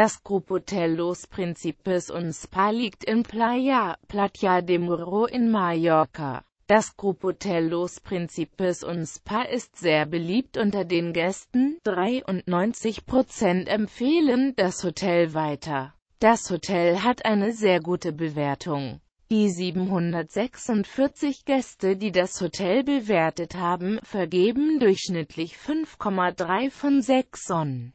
Das Grupo Telos Principes und Spa liegt in Playa, Playa de Muro in Mallorca. Das Grupo Telos Principes und Spa ist sehr beliebt unter den Gästen, 93% empfehlen das Hotel weiter. Das Hotel hat eine sehr gute Bewertung. Die 746 Gäste, die das Hotel bewertet haben, vergeben durchschnittlich 5,3 von 6 Sonnen.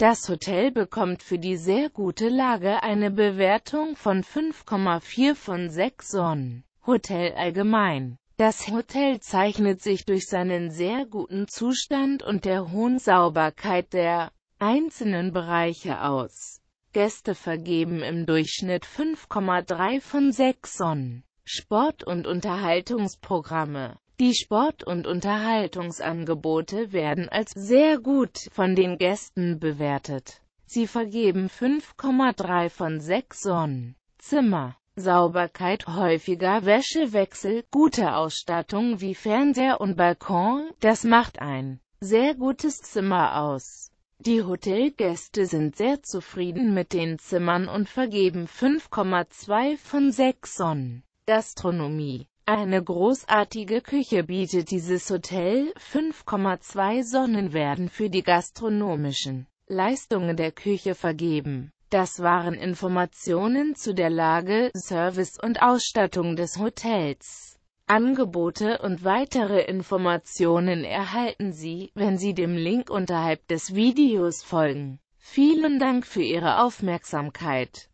Das Hotel bekommt für die sehr gute Lage eine Bewertung von 5,4 von 6 Sonnen. Hotel allgemein das Hotel zeichnet sich durch seinen sehr guten Zustand und der hohen Sauberkeit der einzelnen Bereiche aus. Gäste vergeben im Durchschnitt 5,3 von 6 Sonnen. Sport- und Unterhaltungsprogramme die Sport- und Unterhaltungsangebote werden als sehr gut von den Gästen bewertet. Sie vergeben 5,3 von 6 Sonnen. Zimmer, Sauberkeit, häufiger Wäschewechsel, gute Ausstattung wie Fernseher und Balkon, das macht ein sehr gutes Zimmer aus. Die Hotelgäste sind sehr zufrieden mit den Zimmern und vergeben 5,2 von 6 Sonnen. Gastronomie eine großartige Küche bietet dieses Hotel, 5,2 Sonnen werden für die gastronomischen Leistungen der Küche vergeben. Das waren Informationen zu der Lage, Service und Ausstattung des Hotels. Angebote und weitere Informationen erhalten Sie, wenn Sie dem Link unterhalb des Videos folgen. Vielen Dank für Ihre Aufmerksamkeit.